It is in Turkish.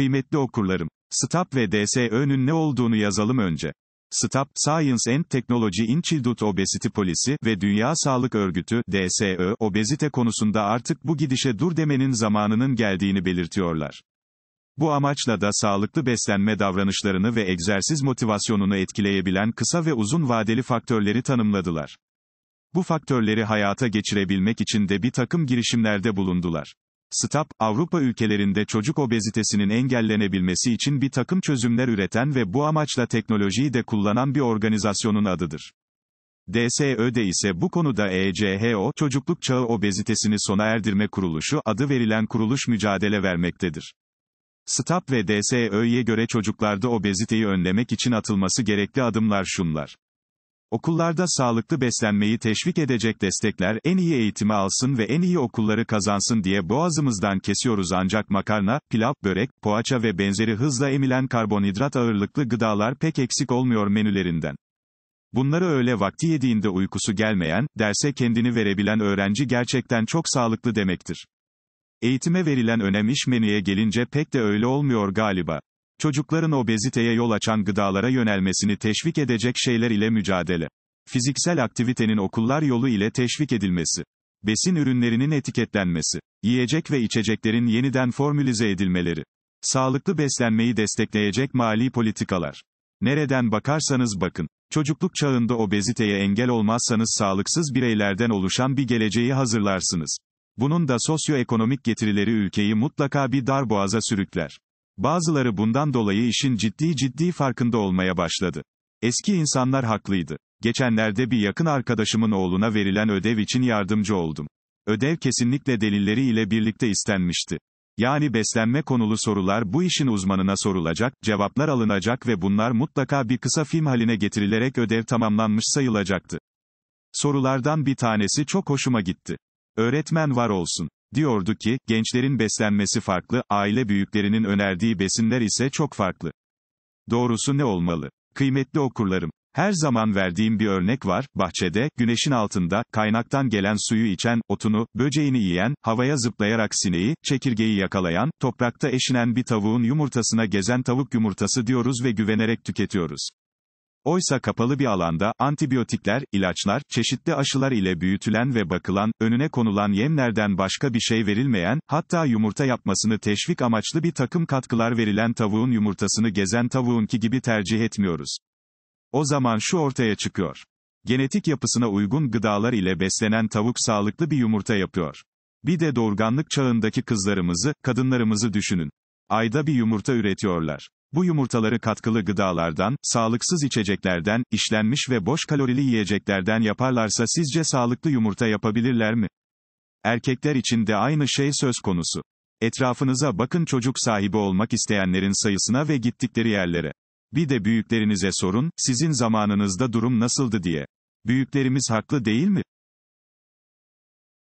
Kıymetli okurlarım, STAP ve DSÖ'nün ne olduğunu yazalım önce. STAP, Science and Technology in Childhood Obesity Policy ve Dünya Sağlık Örgütü, DSÖ, obezite konusunda artık bu gidişe dur demenin zamanının geldiğini belirtiyorlar. Bu amaçla da sağlıklı beslenme davranışlarını ve egzersiz motivasyonunu etkileyebilen kısa ve uzun vadeli faktörleri tanımladılar. Bu faktörleri hayata geçirebilmek için de bir takım girişimlerde bulundular. STAP, Avrupa ülkelerinde çocuk obezitesinin engellenebilmesi için bir takım çözümler üreten ve bu amaçla teknolojiyi de kullanan bir organizasyonun adıdır. DSÖ'de ise bu konuda ECHO, Çocukluk Çağı Obezitesini Sona Erdirme Kuruluşu adı verilen kuruluş mücadele vermektedir. STAP ve DSÖ'ye göre çocuklarda obeziteyi önlemek için atılması gerekli adımlar şunlar. Okullarda sağlıklı beslenmeyi teşvik edecek destekler en iyi eğitimi alsın ve en iyi okulları kazansın diye boğazımızdan kesiyoruz ancak makarna, pilav, börek, poğaça ve benzeri hızla emilen karbonhidrat ağırlıklı gıdalar pek eksik olmuyor menülerinden. Bunları öyle vakti yediğinde uykusu gelmeyen, derse kendini verebilen öğrenci gerçekten çok sağlıklı demektir. Eğitime verilen önem iş menüye gelince pek de öyle olmuyor galiba. Çocukların obeziteye yol açan gıdalara yönelmesini teşvik edecek şeyler ile mücadele. Fiziksel aktivitenin okullar yolu ile teşvik edilmesi. Besin ürünlerinin etiketlenmesi. Yiyecek ve içeceklerin yeniden formülize edilmeleri. Sağlıklı beslenmeyi destekleyecek mali politikalar. Nereden bakarsanız bakın. Çocukluk çağında obeziteye engel olmazsanız sağlıksız bireylerden oluşan bir geleceği hazırlarsınız. Bunun da sosyoekonomik getirileri ülkeyi mutlaka bir darboğaza sürükler. Bazıları bundan dolayı işin ciddi ciddi farkında olmaya başladı. Eski insanlar haklıydı. Geçenlerde bir yakın arkadaşımın oğluna verilen ödev için yardımcı oldum. Ödev kesinlikle delilleri ile birlikte istenmişti. Yani beslenme konulu sorular bu işin uzmanına sorulacak, cevaplar alınacak ve bunlar mutlaka bir kısa film haline getirilerek ödev tamamlanmış sayılacaktı. Sorulardan bir tanesi çok hoşuma gitti. Öğretmen var olsun. Diyordu ki, gençlerin beslenmesi farklı, aile büyüklerinin önerdiği besinler ise çok farklı. Doğrusu ne olmalı? Kıymetli okurlarım, her zaman verdiğim bir örnek var, bahçede, güneşin altında, kaynaktan gelen suyu içen, otunu, böceğini yiyen, havaya zıplayarak sineği, çekirgeyi yakalayan, toprakta eşinen bir tavuğun yumurtasına gezen tavuk yumurtası diyoruz ve güvenerek tüketiyoruz. Oysa kapalı bir alanda, antibiyotikler, ilaçlar, çeşitli aşılar ile büyütülen ve bakılan, önüne konulan yemlerden başka bir şey verilmeyen, hatta yumurta yapmasını teşvik amaçlı bir takım katkılar verilen tavuğun yumurtasını gezen tavuğunki gibi tercih etmiyoruz. O zaman şu ortaya çıkıyor. Genetik yapısına uygun gıdalar ile beslenen tavuk sağlıklı bir yumurta yapıyor. Bir de doğurganlık çağındaki kızlarımızı, kadınlarımızı düşünün. Ayda bir yumurta üretiyorlar. Bu yumurtaları katkılı gıdalardan, sağlıksız içeceklerden, işlenmiş ve boş kalorili yiyeceklerden yaparlarsa sizce sağlıklı yumurta yapabilirler mi? Erkekler için de aynı şey söz konusu. Etrafınıza bakın çocuk sahibi olmak isteyenlerin sayısına ve gittikleri yerlere. Bir de büyüklerinize sorun, sizin zamanınızda durum nasıldı diye. Büyüklerimiz haklı değil mi?